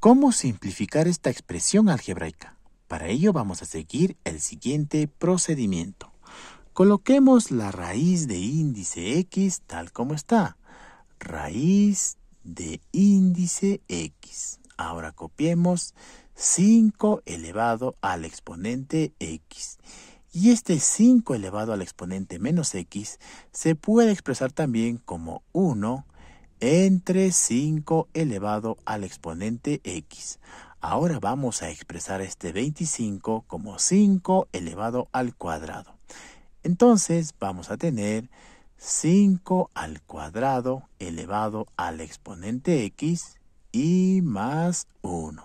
¿Cómo simplificar esta expresión algebraica? Para ello vamos a seguir el siguiente procedimiento. Coloquemos la raíz de índice x tal como está. Raíz de índice x. Ahora copiemos 5 elevado al exponente x. Y este 5 elevado al exponente menos x se puede expresar también como 1 entre 5 elevado al exponente x. Ahora vamos a expresar este 25 como 5 elevado al cuadrado. Entonces vamos a tener 5 al cuadrado elevado al exponente x y más 1.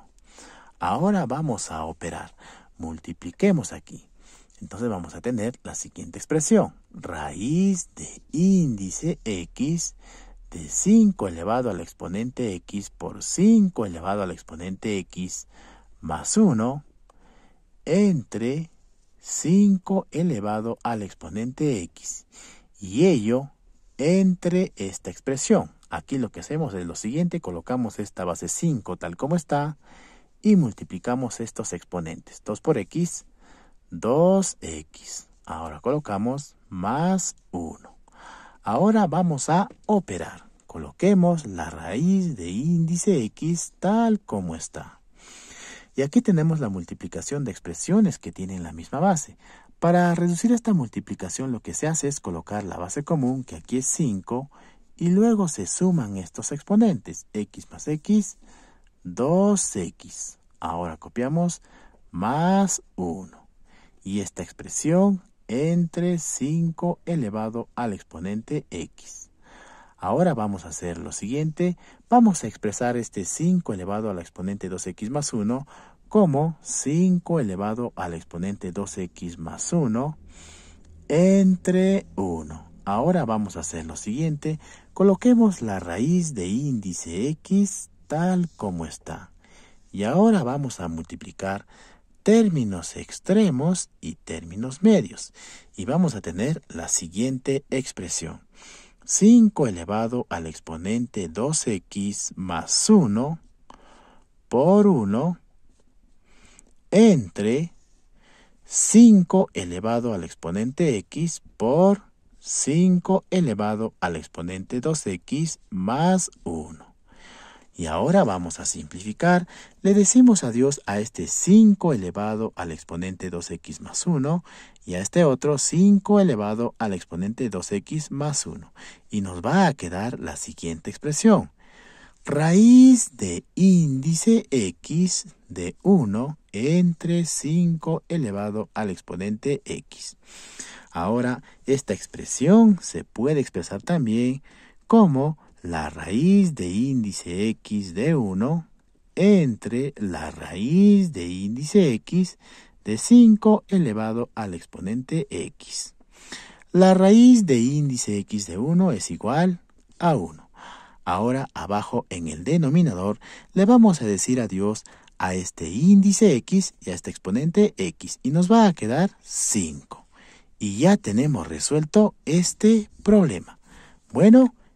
Ahora vamos a operar. Multipliquemos aquí. Entonces vamos a tener la siguiente expresión. Raíz de índice x de 5 elevado al exponente x por 5 elevado al exponente x más 1 entre 5 elevado al exponente x y ello entre esta expresión. Aquí lo que hacemos es lo siguiente, colocamos esta base 5 tal como está y multiplicamos estos exponentes. 2 por x, 2x. Ahora colocamos más 1. Ahora vamos a operar. Coloquemos la raíz de índice x tal como está. Y aquí tenemos la multiplicación de expresiones que tienen la misma base. Para reducir esta multiplicación lo que se hace es colocar la base común, que aquí es 5, y luego se suman estos exponentes, x más x, 2x. Ahora copiamos más 1. Y esta expresión entre 5 elevado al exponente x. Ahora vamos a hacer lo siguiente. Vamos a expresar este 5 elevado al exponente 2x más 1 como 5 elevado al exponente 2x más 1 entre 1. Ahora vamos a hacer lo siguiente. Coloquemos la raíz de índice x tal como está. Y ahora vamos a multiplicar términos extremos y términos medios. Y vamos a tener la siguiente expresión. 5 elevado al exponente 2 x más 1 por 1 entre 5 elevado al exponente x por 5 elevado al exponente 2x más 1. Y ahora vamos a simplificar. Le decimos adiós a este 5 elevado al exponente 2x más 1 y a este otro 5 elevado al exponente 2x más 1. Y nos va a quedar la siguiente expresión. Raíz de índice x de 1 entre 5 elevado al exponente x. Ahora, esta expresión se puede expresar también como la raíz de índice x de 1 entre la raíz de índice x de 5 elevado al exponente x. La raíz de índice x de 1 es igual a 1. Ahora abajo en el denominador le vamos a decir adiós a este índice x y a este exponente x y nos va a quedar 5. Y ya tenemos resuelto este problema. Bueno,